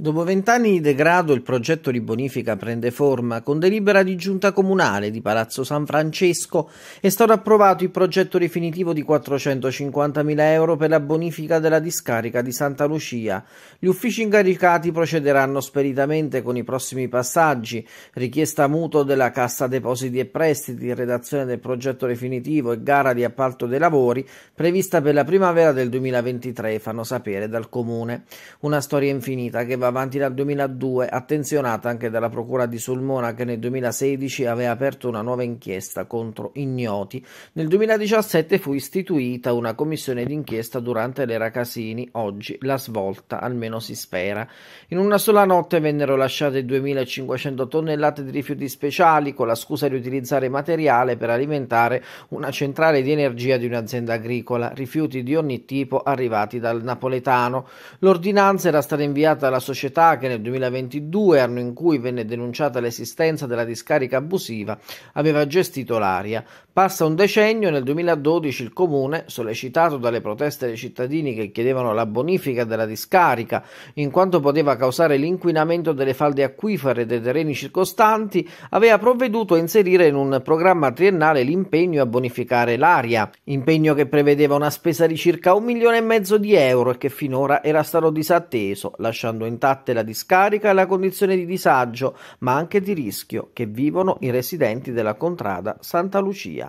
Dopo vent'anni di degrado il progetto di bonifica prende forma. Con delibera di giunta comunale di Palazzo San Francesco è stato approvato il progetto definitivo di 450.000 euro per la bonifica della discarica di Santa Lucia. Gli uffici incaricati procederanno speditamente con i prossimi passaggi, richiesta a mutuo della Cassa Depositi e Prestiti, redazione del progetto definitivo e gara di appalto dei lavori prevista per la primavera del 2023, fanno sapere dal Comune. Una storia infinita che va avanti dal 2002, attenzionata anche dalla Procura di Sulmona che nel 2016 aveva aperto una nuova inchiesta contro ignoti, nel 2017 fu istituita una commissione d'inchiesta durante l'era Casini, oggi la svolta, almeno si spera. In una sola notte vennero lasciate 2500 tonnellate di rifiuti speciali con la scusa di utilizzare materiale per alimentare una centrale di energia di un'azienda agricola, rifiuti di ogni tipo arrivati dal napoletano. L'ordinanza era stata inviata alla società società che nel 2022, anno in cui venne denunciata l'esistenza della discarica abusiva, aveva gestito l'aria, Passa un decennio e nel 2012 il comune, sollecitato dalle proteste dei cittadini che chiedevano la bonifica della discarica in quanto poteva causare l'inquinamento delle falde acquifere dei terreni circostanti, aveva provveduto a inserire in un programma triennale l'impegno a bonificare l'aria, impegno che prevedeva una spesa di circa un milione e mezzo di euro e che finora era stato disatteso, lasciando intatte la discarica e la condizione di disagio, ma anche di rischio che vivono i residenti della contrada Santa Lucia.